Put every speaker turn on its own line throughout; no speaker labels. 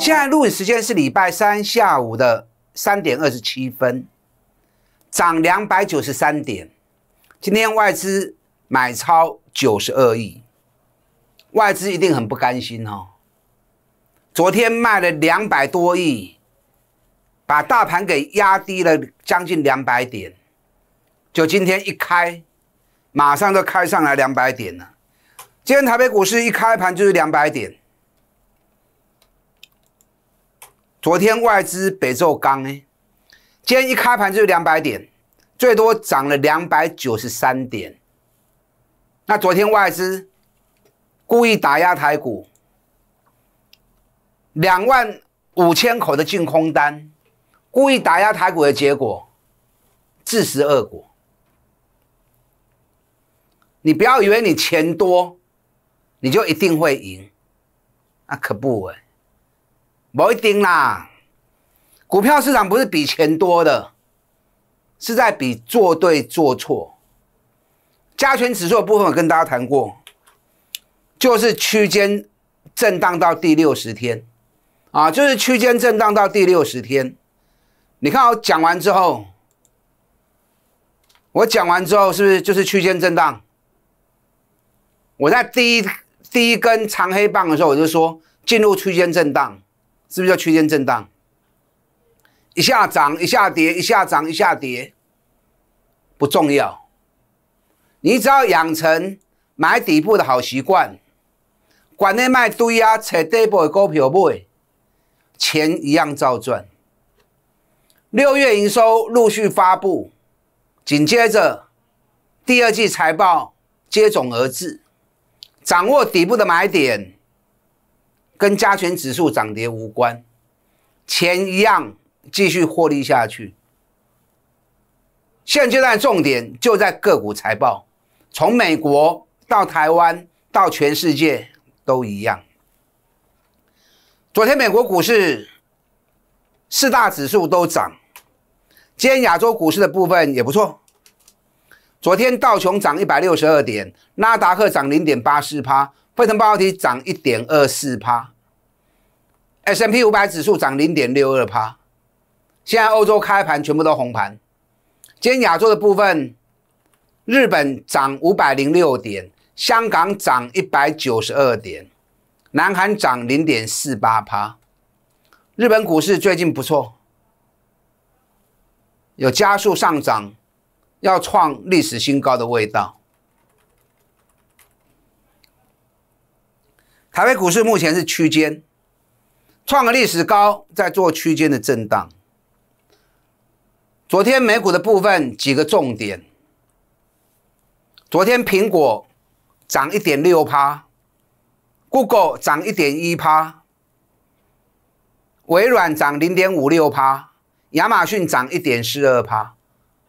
现在录影时间是礼拜三下午的三点二十七分，涨两百九十三点，今天外资买超九十二亿，外资一定很不甘心哦。昨天卖了两百多亿，把大盘给压低了将近两百点，就今天一开，马上就开上来两百点了。今天台北股市一开盘就是两百点。昨天外资北奏刚呢，今天一开盘就是两百点，最多涨了两百九十三点。那昨天外资故意打压台股，两万五千口的净空单，故意打压台股的结果，自食恶果。你不要以为你钱多，你就一定会赢，那可不哎。不一定啦，股票市场不是比钱多的，是在比做对做错。加权指数的部分我跟大家谈过，就是区间震荡到第六十天，啊，就是区间震荡到第六十天。你看我讲完之后，我讲完之后是不是就是区间震荡？我在第一第一根长黑棒的时候，我就说进入区间震荡。是不是叫区间震荡？一下涨，一下跌，一下涨，一下跌，不重要。你只要养成买底部的好习惯，管你卖堆啊，找底部的股票买，钱一样照赚。六月营收陆续发布，紧接着第二季财报接踵而至，掌握底部的买点。跟加权指数涨跌无关，钱一样继续获利下去。现阶段重点就在个股财报，从美国到台湾到全世界都一样。昨天美国股市四大指数都涨，今天亚洲股市的部分也不错。昨天道琼涨一百六十二点，纳达克涨零点八四趴，惠通半导体涨一点二四趴 s M P 五百指数涨零点六二趴。现在欧洲开盘全部都红盘。今天亚洲的部分，日本涨五百零六点，香港涨一百九十二点，南韩涨零点四八趴。日本股市最近不错，有加速上涨，要创历史新高的味道。台北股市目前是区间，创个历史高，在做区间的震荡。昨天美股的部分几个重点，昨天苹果涨一点六趴，Google 涨一点一趴，微软涨零点五六趴，亚马逊涨一点四二趴。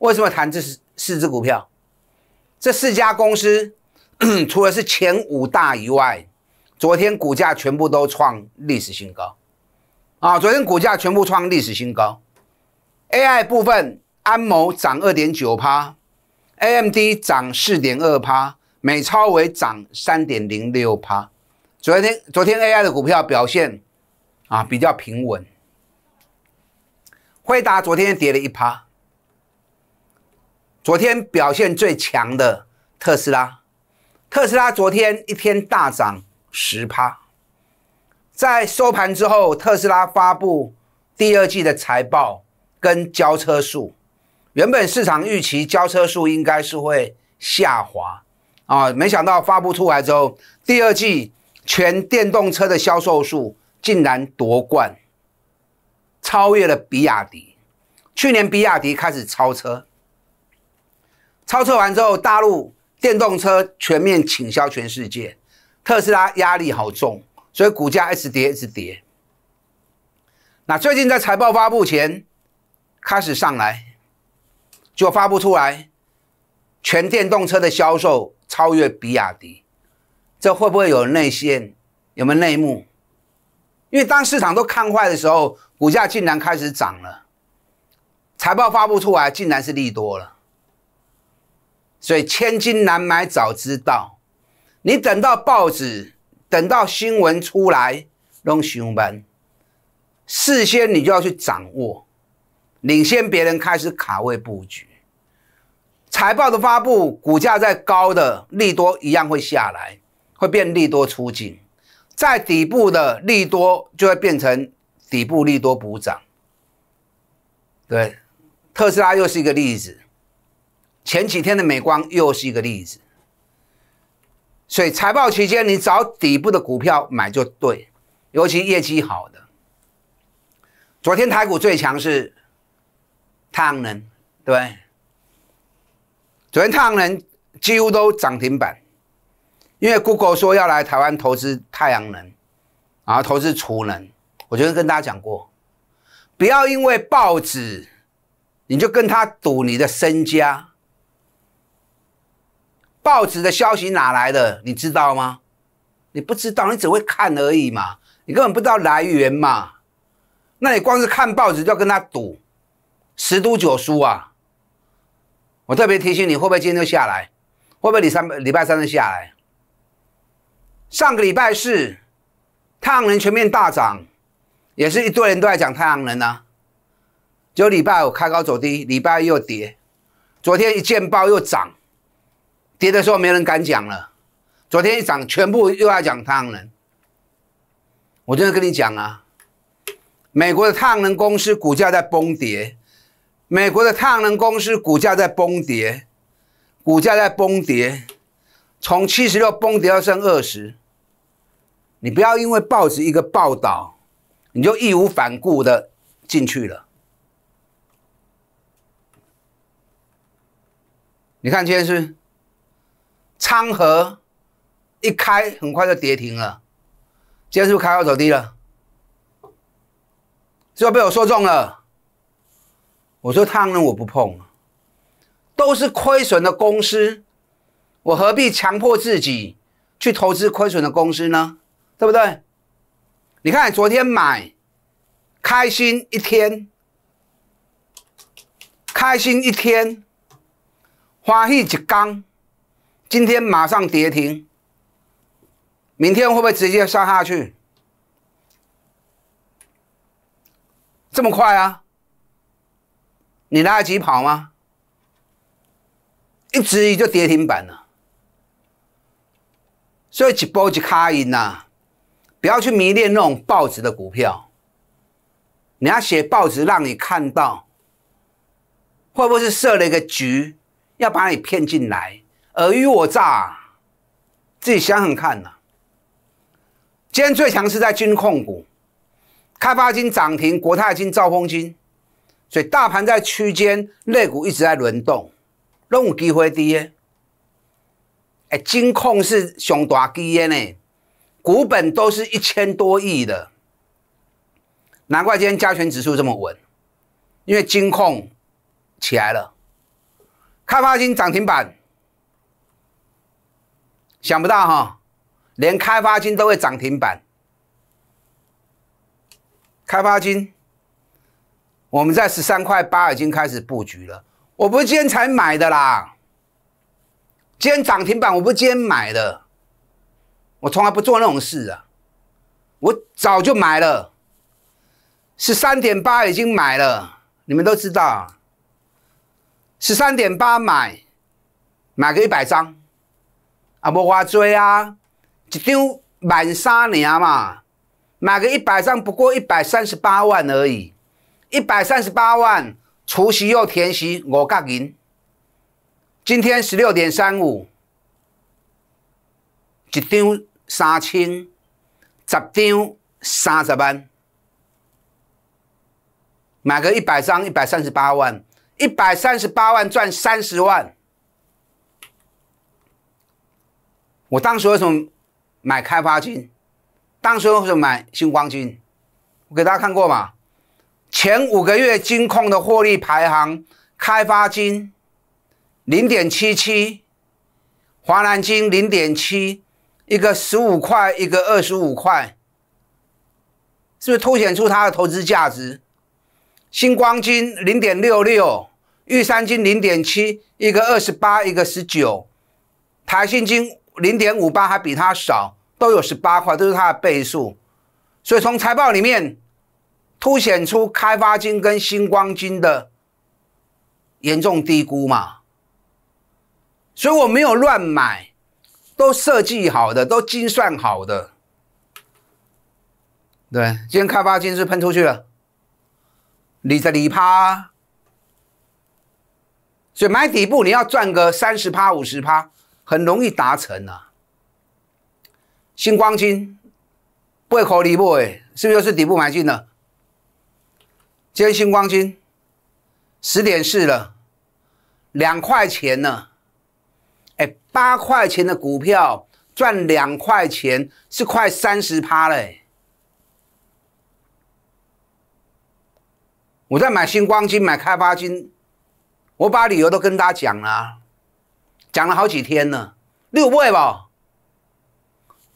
为什么谈这四四只股票？这四家公司 除了是前五大以外，昨天股价全部都创历史新高，啊，昨天股价全部创历史新高。AI 部分，安谋涨二点九帕，AMD 涨四点二帕，美超为涨三点零六帕。昨天，昨天 AI 的股票表现啊比较平稳。辉达昨天跌了一趴。昨天表现最强的特斯拉，特斯拉昨天一天大涨。十趴，在收盘之后，特斯拉发布第二季的财报跟交车数。原本市场预期交车数应该是会下滑，啊，没想到发布出来之后，第二季全电动车的销售数竟然夺冠，超越了比亚迪。去年比亚迪开始超车，超车完之后，大陆电动车全面倾销全世界。特斯拉压力好重，所以股价一直跌，一直跌。那最近在财报发布前开始上来，就发布出来，全电动车的销售超越比亚迪，这会不会有内线？有没有内幕？因为当市场都看坏的时候，股价竟然开始涨了。财报发布出来，竟然是利多了，所以千金难买早知道。你等到报纸、等到新闻出来，弄新闻，事先你就要去掌握，领先别人开始卡位布局。财报的发布，股价在高的利多一样会下来，会变利多出境，在底部的利多就会变成底部利多补涨。对，特斯拉又是一个例子，前几天的美光又是一个例子。所以财报期间，你找底部的股票买就对，尤其业绩好的。昨天台股最强是太阳能，对昨天太阳能几乎都涨停板，因为 Google 说要来台湾投资太阳能，然后投资储能。我昨天跟大家讲过，不要因为报纸你就跟他赌你的身家。报纸的消息哪来的？你知道吗？你不知道，你只会看而已嘛。你根本不知道来源嘛。那你光是看报纸就要跟他赌，十赌九输啊！我特别提醒你，会不会今天就下来？会不会礼拜礼拜三就下来？上个礼拜四，太阳能全面大涨，也是一堆人都在讲太阳能啊。就礼拜五开高走低，礼拜又跌，昨天一见报又涨。跌的时候没人敢讲了，昨天一涨，全部又要讲太阳能。我真的跟你讲啊，美国的太阳能公司股价在崩跌，美国的太阳能公司股价在崩跌，股价在崩跌，从七十六崩跌到剩二十。你不要因为报纸一个报道，你就义无反顾的进去了。你看今天是。昌河一开很快就跌停了，今天是不是开后走低了？是不是被我说中了。我说他呢我不碰，都是亏损的公司，我何必强迫自己去投资亏损的公司呢？对不对？你看昨天买开心一天，开心一天，花喜一缸。今天马上跌停，明天会不会直接杀下去？这么快啊！你得及跑吗？一止就跌停板了，所以一波就卡赢啊，不要去迷恋那种报纸的股票，人家写报纸让你看到，会不会是设了一个局，要把你骗进来？尔虞我诈，自己想想看呐。今天最强是在金控股，开发金涨停，国泰金、兆丰金，所以大盘在区间类股一直在轮动，轮有机会低耶。哎，金控是雄大基因呢，股本都是一千多亿的，难怪今天加权指数这么稳，因为金控起来了，开发金涨停板。想不到哈，连开发金都会涨停板。开发金，我们在十三块八已经开始布局了。我不是今天才买的啦，今天涨停板我不是今天买的，我从来不做那种事啊，我早就买了，十三点八已经买了，你们都知道，十三点八买，买个一百张。啊，无偌济啊，一张万三零嘛，买个一百张不过一百三十八万而已，一百三十八万除夕要填是五角银。今天十六点三五，一张三千，十张三十万，买个一百张一百三十八万，一百三十八万赚三十万。我当时为什么买开发金？当时为什么买星光金？我给大家看过嘛？前五个月金控的获利排行，开发金零点七七，华南金零点七，一个十五块，一个二十五块，是不是凸显出它的投资价值？星光金零点六六，玉山金零点七，一个二十八，一个十九，台信金。零点五八还比它少，都有十八块，都是它的倍数，所以从财报里面凸显出开发金跟新光金的严重低估嘛，所以我没有乱买，都设计好的，都精算好的。对，今天开发金是喷出去了，你的里趴，所以买底部你要赚个三十趴五十趴。很容易达成啊。星光金不会考虑不哎，是不是又是底部买进的？今天星光金十点四了，两块钱呢。哎，八块钱的股票赚两块钱是快三十趴嘞！我在买星光金，买开发金，我把理由都跟大家讲了。讲了好几天了，六块吧，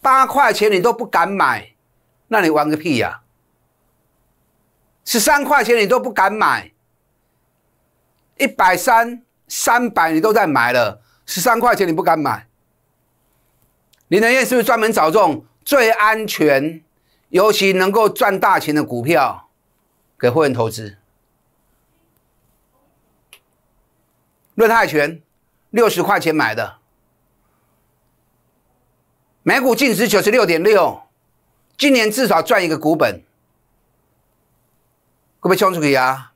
八块钱你都不敢买，那你玩个屁呀！十三块钱你都不敢买，一百三、三百你都在买了，十三块钱你不敢买。林德业是不是专门找这种最安全，尤其能够赚大钱的股票，给会员投资？论泰拳。六十块钱买的，每股净值九十六点六，今年至少赚一个股本，会不会冲出去啊？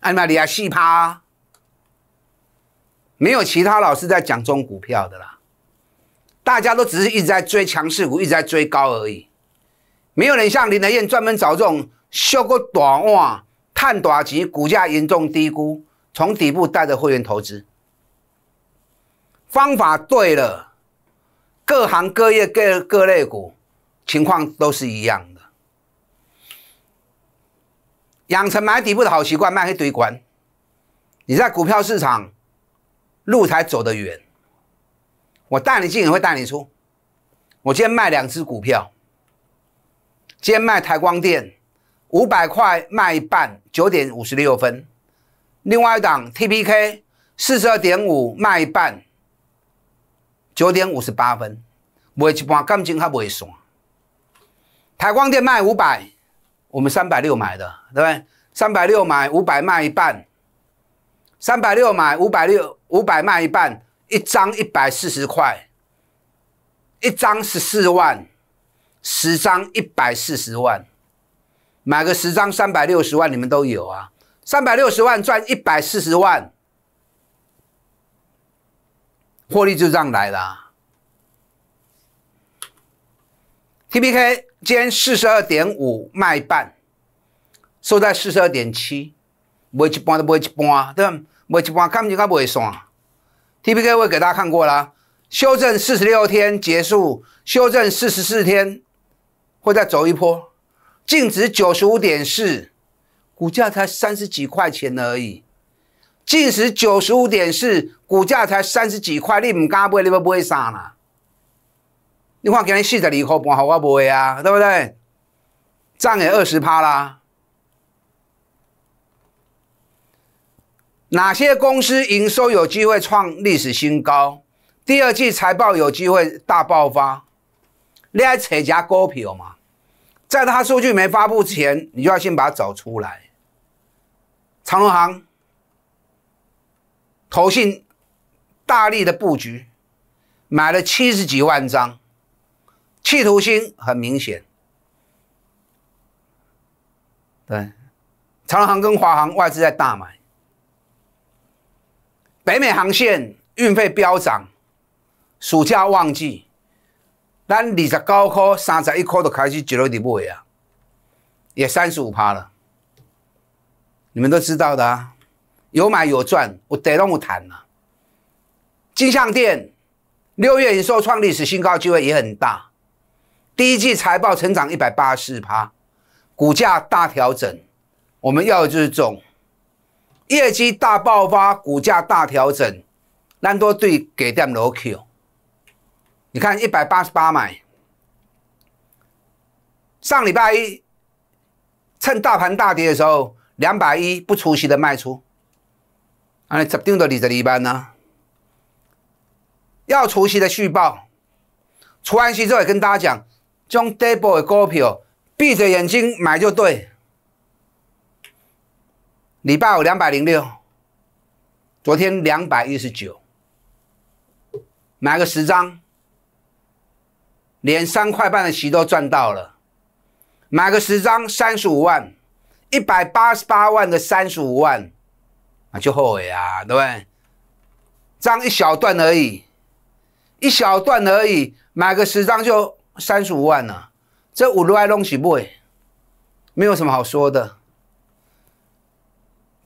澳妈，利亚细趴，没有其他老师在讲中股票的啦，大家都只是一直在追强势股，一直在追高而已，没有人像林德燕专门找这种修过短案、探短期、股价严重低估、从底部带着会员投资。方法对了，各行各业各各类股情况都是一样的。养成买底部的好习惯，卖一堆关。你在股票市场路才走得远。我带你进也会带你出。我今天卖两只股票，今天卖台光电五百块卖一半，九点五十六分。另外一档 TPK 四十二点五卖一半。九点五十八分，卖一半，感情还不会算。台光电卖五百，我们三百六买的，对不对？三百六买五百卖一半，三百六买五百六五百卖一半，一张一百四十块，一张十四万，十张一百四十万，买个十张三百六十万，你们都有啊，三百六十万赚一百四十万。获利就这样来啦。TPK 今天四十二点五卖半，收在四十二点七，卖一半都卖一半，对吧？卖一半看不见不会算。TPK 我给大家看过了，修正四十六天结束，修正四十四天会再走一波，净值九十五点四，股价才三十几块钱而已。净时九十五点四，股价才三十几块，你唔敢买，你要买啥呢？你看今天四十二块半，好我买啊，对不对？涨也二十趴啦。哪些公司营收有机会创历史新高？第二季财报有机会大爆发？你爱扯假股票嘛？在他数据没发布前，你就要先把它找出来。长隆行。投信大力的布局，买了七十几万张，企图心很明显。对，长航跟华航外资在大买，北美航线运费飙涨，暑假旺季，咱二十九块三十一块都开始接落地买啊，也三十五趴了，你们都知道的啊。有买有赚，我得让我谈了。金象店六月营收创历史新高，机会也很大。第一季财报成长一百八十趴，股价大调整。我们要的就是这种业绩大爆发，股价大调整，让多对给点逻辑。你看一百八十八买，上礼拜一趁大盘大跌的时候，两百一不出息的卖出。啊，指定的礼拜礼拜呢？要除夕的续报，除完夕之后也跟大家讲，将 table 的股票闭着眼睛买就对。礼拜五两百零六，昨天两百一十九，买个十张，连三块半的席都赚到了。买个十张，三十五万，一百八十八万的三十五万。啊，就后悔啊，对不对？这样一小段而已，一小段而已，买个十张就三十五万了，这五六万东西不？没有什么好说的。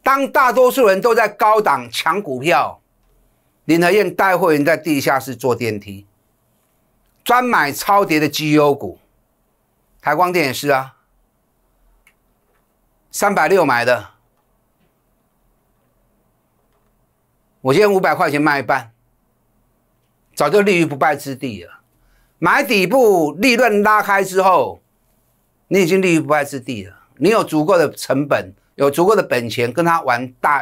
当大多数人都在高档抢股票，林和燕带货人在地下室坐电梯，专买超跌的绩优股，台光电是啊，三百六买的。我今天五百块钱卖一半，早就立于不败之地了。买底部利润拉开之后，你已经立于不败之地了。你有足够的成本，有足够的本钱，跟他玩大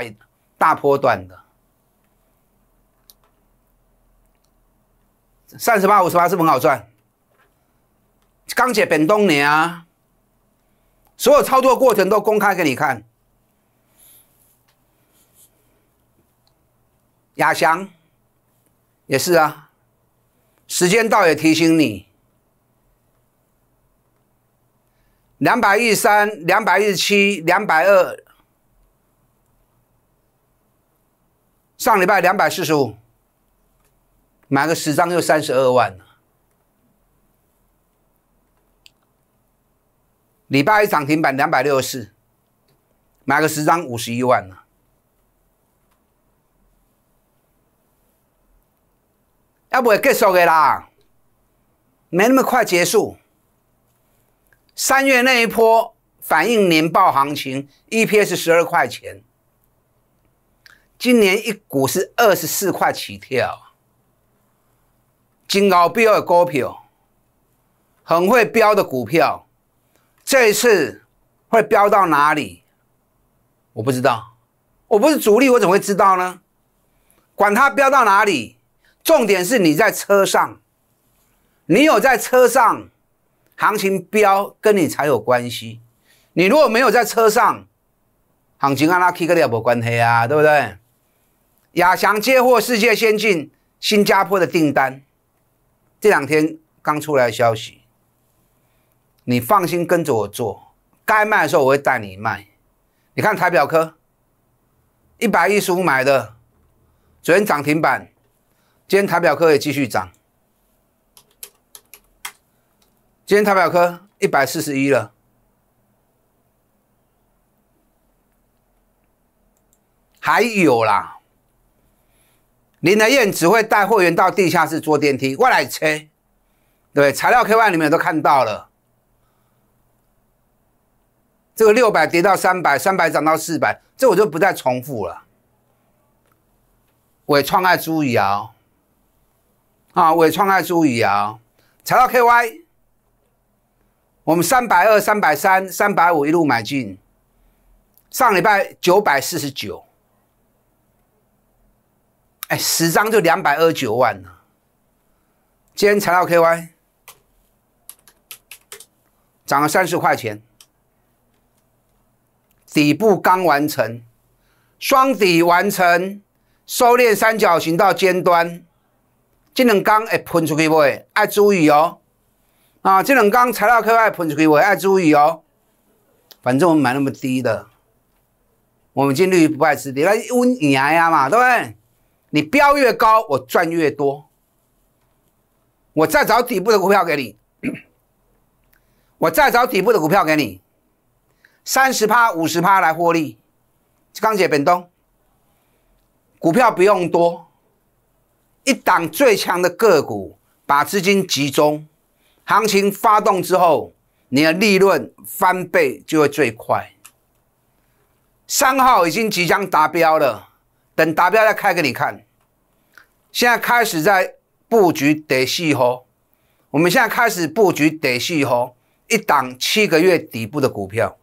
大波段的，三十八、五十八是很好赚。钢铁本东啊，所有操作过程都公开给你看。亚翔，也是啊。时间到也提醒你，两百一三、两百一七、两百二，上礼拜两百四十五，买个十张又三十二万了。礼拜一涨停板两百六十四，买个十张五十一万了。要不会结束的啦，没那么快结束。三月那一波反映年报行情，EPS 十二块钱，今年一股是二十四块起跳，金老标股票，很会标的股票，这一次会标到哪里？我不知道，我不是主力，我怎么会知道呢？管它标到哪里！重点是你在车上，你有在车上，行情飙跟你才有关系。你如果没有在车上，行情阿拉 K 个点也无关系啊，对不对？亚翔接获世界先进新加坡的订单，这两天刚出来的消息。你放心跟着我做，该卖的时候我会带你卖。你看台表科，一百一十五买的，昨天涨停板。今天台表科也继续涨。今天台表科一百四十一了，还有啦。林德燕只会带会员到地下室坐电梯过来吹，对材料 K Y 里面都看到了，这个六百跌到三百，三百涨到四百，这我就不再重复了。伟创爱朱瑶。啊，伟创爱注意啊，材到 K Y，我们三百二、三百三、三百五一路买进，上礼拜九百四十九，哎，十张就两百二十九万呢。今天材料 K Y 涨了三十块钱，底部刚完成，双底完成，收敛三角形到尖端。这两缸会喷出去不？要注意哦！啊，这两缸材料可以爱喷出去不？要注意哦。反正我们买那么低的，我们金力不败之你看，温娘呀嘛，对不对？你标越高，我赚越多。我再找底部的股票给你，我再找底部的股票给你，三十趴、五十趴来获利。钢铁、本东，股票不用多。一档最强的个股，把资金集中，行情发动之后，你的利润翻倍就会最快。三号已经即将达标了，等达标再开给你看。现在开始在布局得细红，我们现在开始布局得细红，一档七个月底部的股票，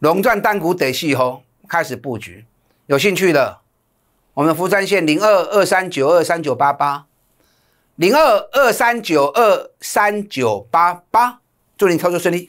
龙钻单股得细红，开始布局，有兴趣的。我们福山线零二二三九二三九八八零二二三九二三九八八，祝您操作顺利。